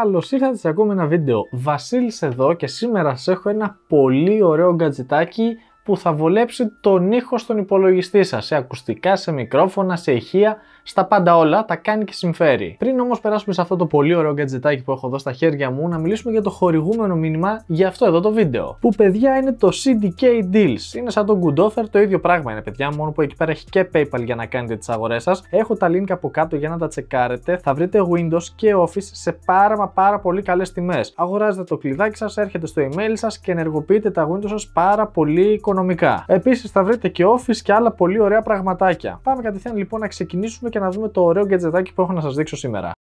Καλώς ήρθατε σε ακόμα ένα βίντεο. Βασίλης εδώ και σήμερα σας έχω ένα πολύ ωραίο γκατζιτάκι που θα βολέψει τον ήχο στον υπολογιστή σας, σε ακουστικά, σε μικρόφωνα, σε ηχεία, στα πάντα όλα τα κάνει και συμφέρει. Πριν όμως περάσουμε σε αυτό το πολύ ωραίο γκατζετάκι που έχω εδώ στα χέρια μου, να μιλήσουμε για το χορηγούμενο μήνυμα για αυτό εδώ το βίντεο. Που παιδιά είναι το CDK Deals. Είναι σαν το Good Offer, το ίδιο πράγμα είναι παιδιά, μόνο που εκεί πέρα έχει και PayPal για να κάνετε τις αγορές σας. Έχω τα link από κάτω για να τα τσεκάρετε. Θα βρείτε Windows και Office σε πάρα μα πάρα πολύ καλές τιμές. Αγοράζετε το κλειδάκι σας, έρχεται στο email σας και ενεργοποιείτε τα Windows σας πάρα πολύ οικονομικά. Επίσης θα βρείτε και Office και άλλα πολύ ωραία πραγματάκια. Πάμε κατευθείαν λοιπόν να ξεκινήσουμε και να δούμε το ωραίο γκετζετάκι που έχω να σας δείξω σήμερα.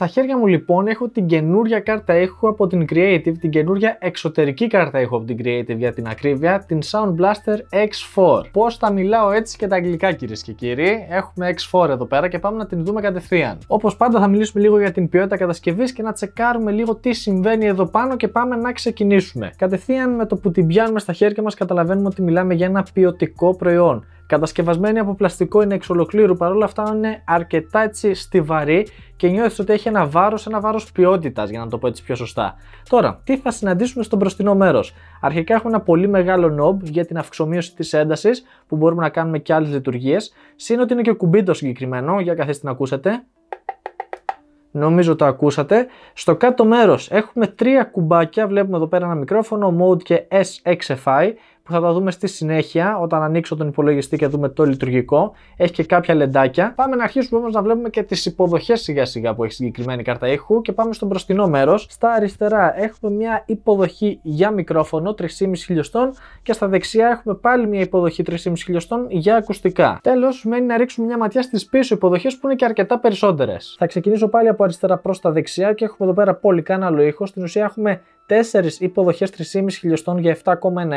Στα χέρια μου λοιπόν έχω την καινούρια κάρτα έχω από την Creative, την καινούρια εξωτερική κάρτα έχω από την Creative για την ακρίβεια, την Sound Blaster X4. Πώς τα μιλάω έτσι και τα αγγλικά κυρίες και κύριοι, έχουμε X4 εδώ πέρα και πάμε να την δούμε κατευθείαν. Όπως πάντα θα μιλήσουμε λίγο για την ποιότητα κατασκευής και να τσεκάρουμε λίγο τι συμβαίνει εδώ πάνω και πάμε να ξεκινήσουμε. Κατευθείαν με το που την πιάνουμε στα χέρια μας καταλαβαίνουμε ότι μιλάμε για ένα ποιοτικό προϊόν Κατασκευασμένη από πλαστικό είναι εξ ολοκλήρου, παρόλα αυτά είναι αρκετά έτσι στιβαρή και νιώθεις ότι έχει ένα βάρος, ένα βάρος ποιότητας, για να το πω έτσι πιο σωστά. Τώρα, τι θα συναντήσουμε στο μπροστινό μέρος. Αρχικά έχουμε ένα πολύ μεγάλο νόμπ για την αυξομοίωση της έντασης, που μπορούμε να κάνουμε και άλλες λειτουργίες. Συν είναι και κουμπί το συγκεκριμένο, για καθίστε να ακούσετε. Νομίζω το ακούσατε. Στο κάτω μέρος έχουμε τρία κουμπάκια, βλέπουμε εδώ πέρα ένα μικρόφωνο, mode και SXFI που θα τα δούμε στη συνέχεια όταν ανοίξω τον υπολογιστή και δούμε το λειτουργικό. Έχει και κάποια λεντάκια. Πάμε να αρχίσουμε όμως να βλέπουμε και τις υποδοχές σιγά σιγά που έχει συγκεκριμένη κάρτα ήχου και πάμε στο μπροστινό μέρος. Στα αριστερά έχουμε μια υποδοχή για μικρόφωνο 3,5 χιλιοστών και στα δεξιά έχουμε πάλι μια υποδοχή 3,5 χιλιοστών για ακουστικά. Τέλος, μένει να ρίξουμε μια ματιά στις πίσω υποδοχές που είναι και αρκετά περισσότερες. Θα ξεκινήσω πάλι από αριστερά προς τα δεξιά και έχουμε εδώ πέρα πολύ κανένα ήχο. Στην ουσία έχουμε 4 υποδοχέ 3,5 χιλιοστών για 7,1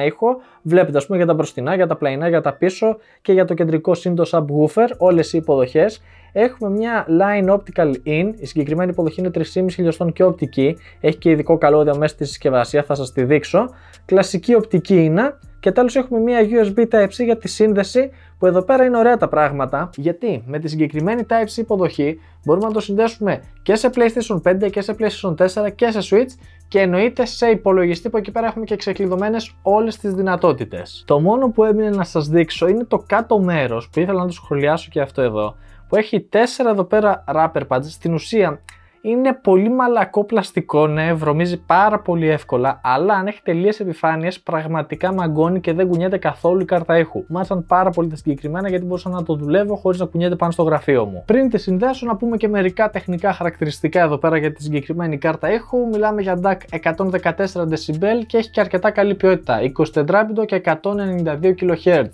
ήχο. Βλέπετε, ας πούμε, για τα μπροστινά, για τα πλαϊνά, για τα πίσω και για το κεντρικό σύντο subwoofer, όλες οι υποδοχές. Έχουμε μια line optical in, η συγκεκριμένη υποδοχή είναι 3,5 χιλιοστών και οπτική. Έχει και ειδικό καλώδιο μέσα στη συσκευασία, θα σας τη δείξω. Κλασική οπτική είναι. Και τέλος έχουμε μια USB Type-C για τη σύνδεση που εδώ πέρα είναι ωραία τα πράγματα γιατί με τη συγκεκριμένη Type-C υποδοχή μπορούμε να το συνδέσουμε και σε PlayStation 5 και σε PlayStation 4 και σε Switch και εννοείται σε υπολογιστή που εκεί πέρα έχουμε και ξεκλειδωμένες όλες τις δυνατότητες. Το μόνο που έμεινε να σας δείξω είναι το κάτω μέρος που ήθελα να το σχολιάσω και αυτό εδώ που έχει τέσσερα εδώ πέρα rapper pads. Στην ουσία είναι πολύ μαλακό πλαστικό, ναι, βρωμίζει πάρα πολύ εύκολα, αλλά αν έχει τελείες επιφάνειες, πραγματικά μαγκώνει και δεν κουνιέται καθόλου η κάρτα ήχου. Μου πάρα πολύ τα συγκεκριμένα γιατί μπορούσα να το δουλεύω χωρίς να κουνιέται πάνω στο γραφείο μου. Πριν τη συνδέσω, να πούμε και μερικά τεχνικά χαρακτηριστικά εδώ πέρα για τη συγκεκριμένη κάρτα ήχου. Μιλάμε για DAC 114 dB και έχει και αρκετά καλή ποιότητα, 24 και 192 kHz.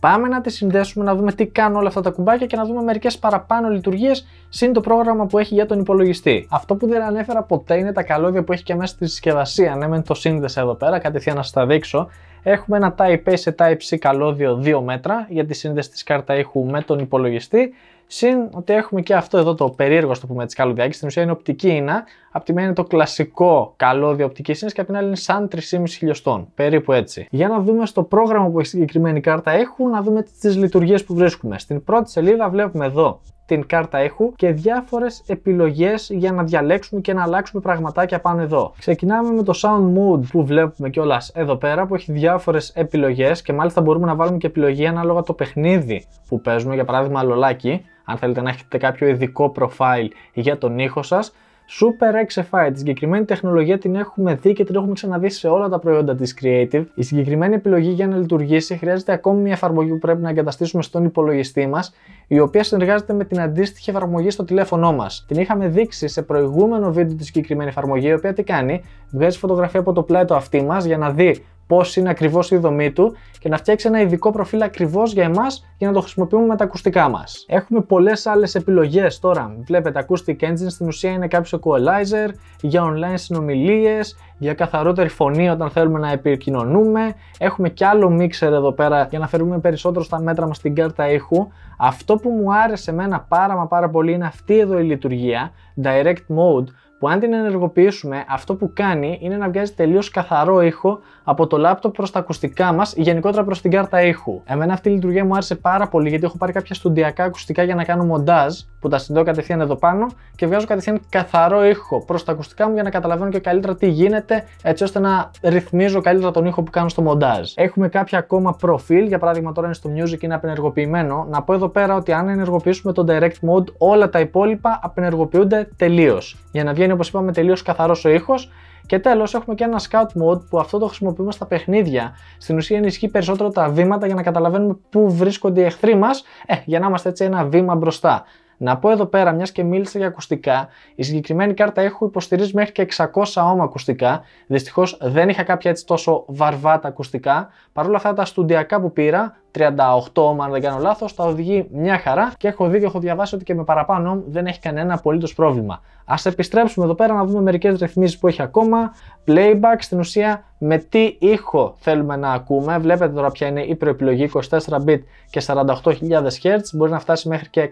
Πάμε να τη συνδέσουμε, να δούμε τι κάνουν όλα αυτά τα κουμπάκια και να δούμε μερικές παραπάνω λειτουργίες συν το πρόγραμμα που έχει για τον υπολογιστή. Αυτό που δεν ανέφερα ποτέ είναι τα καλώδια που έχει και μέσα στη συσκευασία. Ναι, μεν το σύνδεσαι εδώ πέρα, κατευθείαν να σας τα δείξω. Έχουμε ένα Type-A σε Type-C καλώδιο 2 μέτρα για τη σύνδεση της κάρτα ήχου με τον υπολογιστή. Συν ότι έχουμε και αυτό εδώ το περίεργο, στο πούμε, της καλωδιάκης. Στην ουσία είναι οπτική ίνα. Απ' τη μία είναι το κλασικό καλώδιο οπτικής είναι και απ' την άλλη είναι σαν 3,5 χιλιοστών. Περίπου έτσι. Για να δούμε στο πρόγραμμα που έχει συγκεκριμένη κάρτα έχουν, να δούμε τις λειτουργίες που βρίσκουμε. Στην πρώτη σελίδα βλέπουμε εδώ την κάρτα ήχου και διάφορες επιλογές για να διαλέξουμε και να αλλάξουμε πραγματάκια πάνω εδώ. Ξεκινάμε με το sound mood που βλέπουμε κιόλας εδώ πέρα που έχει διάφορες επιλογές και μάλιστα μπορούμε να βάλουμε και επιλογή ανάλογα το παιχνίδι που παίζουμε, για παράδειγμα λολάκι. Αν θέλετε να έχετε κάποιο ειδικό profile για τον ήχο σας, Super XFI. Τη συγκεκριμένη τεχνολογία την έχουμε δει και την έχουμε ξαναδεί σε όλα τα προϊόντα της Creative. Η συγκεκριμένη επιλογή για να λειτουργήσει χρειάζεται ακόμη μια εφαρμογή που πρέπει να εγκαταστήσουμε στον υπολογιστή μας, η οποία συνεργάζεται με την αντίστοιχη εφαρμογή στο τηλέφωνό μας. Την είχαμε δείξει σε προηγούμενο βίντεο τη συγκεκριμένη εφαρμογή, η οποία τι κάνει, βγάζει φωτογραφία από το πλάι του αυτή μας για να δει πώς είναι ακριβώς η δομή του και να φτιάξει ένα ειδικό προφίλ ακριβώς για εμάς για να το χρησιμοποιούμε με τα ακουστικά μας. Έχουμε πολλές άλλες επιλογές τώρα. Βλέπετε, Acoustic Engine στην ουσία είναι κάποιος equalizer για online συνομιλίες, για καθαρότερη φωνή όταν θέλουμε να επικοινωνούμε. Έχουμε κι άλλο mixer εδώ πέρα για να φέρουμε περισσότερο στα μέτρα μας την κάρτα ήχου. Αυτό που μου άρεσε εμένα πάρα μα πάρα πολύ είναι αυτή εδώ η λειτουργία, Direct Mode, που αν την ενεργοποιήσουμε, αυτό που κάνει είναι να βγάζει τελείως καθαρό ήχο από το λάπτοπ προς τα ακουστικά μας ή γενικότερα προς την κάρτα ήχου. Εμένα αυτή η λειτουργία μου άρεσε πάρα πολύ γιατί έχω πάρει κάποια στοντιακά ακουστικά για να κάνω μοντάζ που τα συνδέω κατευθείαν εδώ πάνω και βγάζω κατευθείαν καθαρό ήχο προς τα ακουστικά μου για να καταλαβαίνω και καλύτερα τι γίνεται έτσι ώστε να ρυθμίζω καλύτερα τον ήχο που κάνω στο μοντάζ. Έχουμε κάποια ακόμα προφίλ, για παράδειγμα τώρα είναι στο music, είναι απενεργοποιημένο. Να πω εδώ πέρα ότι αν ενεργοποιήσουμε το direct mode, όλα τα υπόλοιπα απενεργοποιούνται τελείως. Για να βγαίνει είναι όπως είπαμε τελείως καθαρός ο ήχος και τέλος έχουμε και ένα scout mode που αυτό το χρησιμοποιούμε στα παιχνίδια. Στην ουσία ενισχύει περισσότερο τα βήματα για να καταλαβαίνουμε πού βρίσκονται οι εχθροί μας ε, για να είμαστε έτσι ένα βήμα μπροστά. Να πω εδώ πέρα, μιας και μίλησα για ακουστικά, η συγκεκριμένη κάρτα έχω υποστηρίζει μέχρι και 600 όμα ακουστικά. Δυστυχώς δεν είχα κάποια έτσι τόσο βαρβάτα ακουστικά. Παρ' όλα αυτά τα στουντιακά που πήρα 38, αν δεν κάνω λάθος, τα οδηγεί μια χαρά και έχω δει και έχω διαβάσει ότι και με παραπάνω δεν έχει κανένα απολύτως πρόβλημα. Ας επιστρέψουμε εδώ πέρα να δούμε μερικές ρυθμίσεις που έχει ακόμα. Playback στην ουσία με τι ήχο θέλουμε να ακούμε. Βλέπετε τώρα ποια είναι η προεπιλογή 24 bit και 48.000 Hz. Μπορεί να φτάσει μέχρι και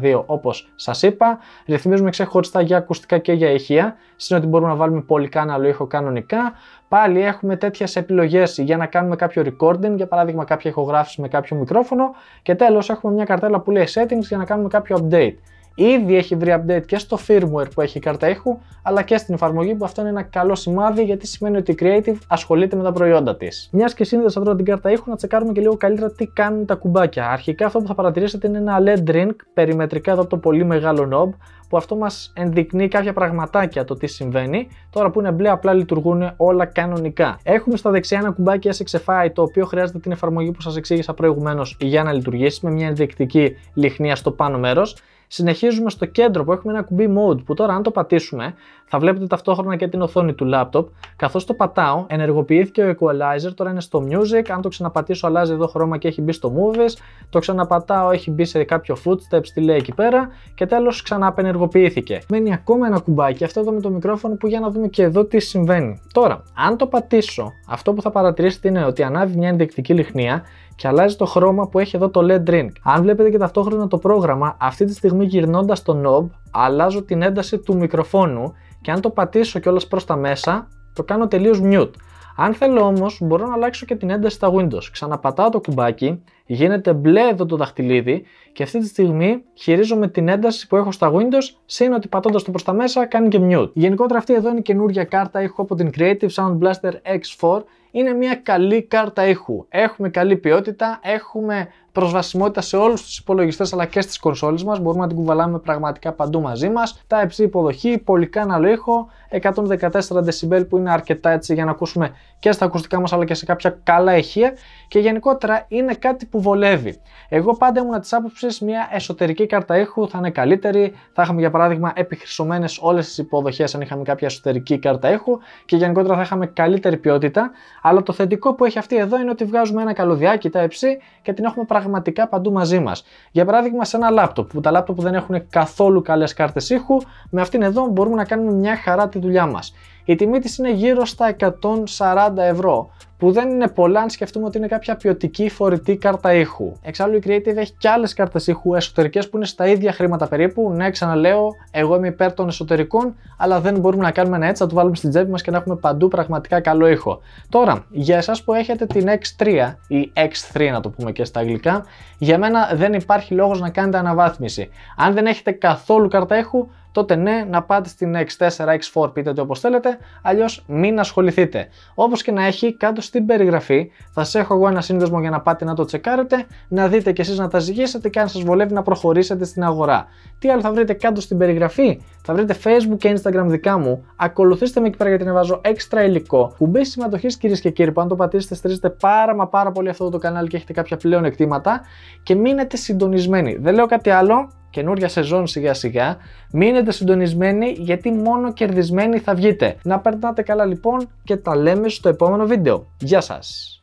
192 όπως σας είπα. Ρυθμίζουμε ξεχωριστά για ακουστικά και για ηχεία. Συν ότι μπορούμε να βάλουμε πολυκάναλο ήχο κανονικά πάλι έχουμε τέτοιες επιλογές για να κάνουμε κάποιο recording, για παράδειγμα κάποια ηχογράφηση με κάποιο μικρόφωνο. Και τέλος, έχουμε μια καρτέλα που λέει settings για να κάνουμε κάποιο update. Ήδη έχει βρει update και στο firmware που έχει η κάρτα ήχου, αλλά και στην εφαρμογή που αυτό είναι ένα καλό σημάδι γιατί σημαίνει ότι η Creative ασχολείται με τα προϊόντα της. Μιας και σύνδεσα τώρα την κάρτα ήχου, να τσεκάρουμε και λίγο καλύτερα τι κάνουν τα κουμπάκια. Αρχικά αυτό που θα παρατηρήσετε είναι ένα LED ring περιμετρικά εδώ από το πολύ μεγάλο knob που αυτό μας ενδεικνύει κάποια πραγματάκια το τι συμβαίνει. Τώρα που είναι μπλε απλά λειτουργούν όλα κανονικά. Έχουμε στα δεξιά ένα κουμπάκι SXFI το οποίο χρειάζεται την εφαρμογή που σας εξήγησα προηγουμένως για να λειτουργήσει με μια ενδεικτική λιχνία στο πάνω μέρος συνεχίζουμε στο κέντρο που έχουμε ένα κουμπί mode που τώρα αν το πατήσουμε θα βλέπετε ταυτόχρονα και την οθόνη του laptop. Καθώς το πατάω ενεργοποιήθηκε ο equalizer, τώρα είναι στο music, αν το ξαναπατήσω αλλάζει εδώ χρώμα και έχει μπει στο movies, το ξαναπατάω έχει μπει σε κάποιο footsteps, τι λέει εκεί πέρα και τέλος ξαναπενεργοποιήθηκε. Μένει ακόμα ένα κουμπάκι, αυτό εδώ με το μικρόφωνο που για να δούμε και εδώ τι συμβαίνει. Τώρα, αν το πατήσω, αυτό που θα παρατηρήσετε είναι ότι ανάβει μια ενδεικτική λιχνία και αλλάζει το χρώμα που έχει εδώ το LED Drink. Αν βλέπετε και ταυτόχρονα το πρόγραμμα, αυτή τη στιγμή γυρνώντας το knob, αλλάζω την ένταση του μικροφόνου και αν το πατήσω κιόλας προς τα μέσα, το κάνω τελείως mute. Αν θέλω όμως, μπορώ να αλλάξω και την ένταση στα Windows. Ξαναπατάω το κουμπάκι, γίνεται μπλε εδώ το δαχτυλίδι και αυτή τη στιγμή χειρίζομαι την ένταση που έχω στα Windows, σύν ότι πατώντας το προς τα μέσα κάνει και mute. Γενικότερα αυτή εδώ είναι η καινούργια κάρτα ήχου από την Creative Sound Blaster X4 είναι μια καλή κάρτα ήχου. Έχουμε καλή ποιότητα, έχουμε προσβασιμότητα σε όλους τους υπολογιστές αλλά και στις κονσόλες μας. Μπορούμε να την κουβαλάμε πραγματικά παντού μαζί μας. Τα υψη υποδοχή, πολύ πολυκάναλο ήχο, 114 dB που είναι αρκετά έτσι για να ακούσουμε και στα ακουστικά μας αλλά και σε κάποια καλά ηχεία. Και γενικότερα είναι κάτι που βολεύει. Εγώ πάντα ήμουν της άποψης μια εσωτερική κάρτα ήχου θα είναι καλύτερη. Θα είχαμε για παράδειγμα επιχρυσωμένε όλες τις υποδοχές αν είχαμε κάποια εσωτερική κάρτα ήχου και γενικότερα θα είχαμε καλύτερη ποιότητα. Αλλά το θετικό που έχει αυτή εδώ είναι ότι βγάζουμε ένα τα εψί και την έχουμε πραγματικά παντού μαζί μας. Για παράδειγμα, σε ένα λάπτοπ που τα λάπτοπ δεν έχουν καθόλου καλές κάρτες ήχου, με αυτήν εδώ μπορούμε να κάνουμε μια χαρά τη δουλειά μας η τιμή της είναι γύρω στα 140 ευρώ που δεν είναι πολλά αν σκεφτούμε ότι είναι κάποια ποιοτική φορητή κάρτα ήχου. Εξάλλου η Creative έχει και άλλες κάρτες ήχου εσωτερικές που είναι στα ίδια χρήματα περίπου. Ναι, ξαναλέω, εγώ είμαι υπέρ των εσωτερικών, αλλά δεν μπορούμε να κάνουμε ένα έτσι, να το βάλουμε στην τσέπη μας και να έχουμε παντού πραγματικά καλό ήχο. Τώρα, για εσάς που έχετε την X3 ή X3 να το πούμε και στα αγγλικά, για μένα δεν υπάρχει λόγος να κάνετε αναβάθμιση. Αν δεν έχετε καθόλου κάρτα ήχου, τότε ναι, να πάτε στην X4, X4, πείτε το όπως θέλετε, αλλιώς μην ασχοληθείτε. Όπως και να έχει, κάτω στην περιγραφή θα σα έχω εγώ ένα σύνδεσμο για να πάτε να το τσεκάρετε, να δείτε κι εσείς να τα ζυγίσετε και αν σας βολεύει να προχωρήσετε στην αγορά. Τι άλλο θα βρείτε κάτω στην περιγραφή, θα βρείτε Facebook και Instagram δικά μου, ακολουθήστε με εκεί πέρα γιατί βάζω έξτρα υλικό. Κουμπί συμμετοχής κυρίες και κύριοι, που αν το πατήσετε στηρίζετε πάρα μα πάρα πολύ αυτό το κανάλι και έχετε κάποια πλέον εκτήματα και μείνετε συντονισμένοι. Δεν λέω κάτι άλλο, Καινούρια σεζόν σιγά σιγά. Μείνετε συντονισμένοι γιατί μόνο κερδισμένοι θα βγείτε. Να περνάτε καλά λοιπόν και τα λέμε στο επόμενο βίντεο. Γεια σας!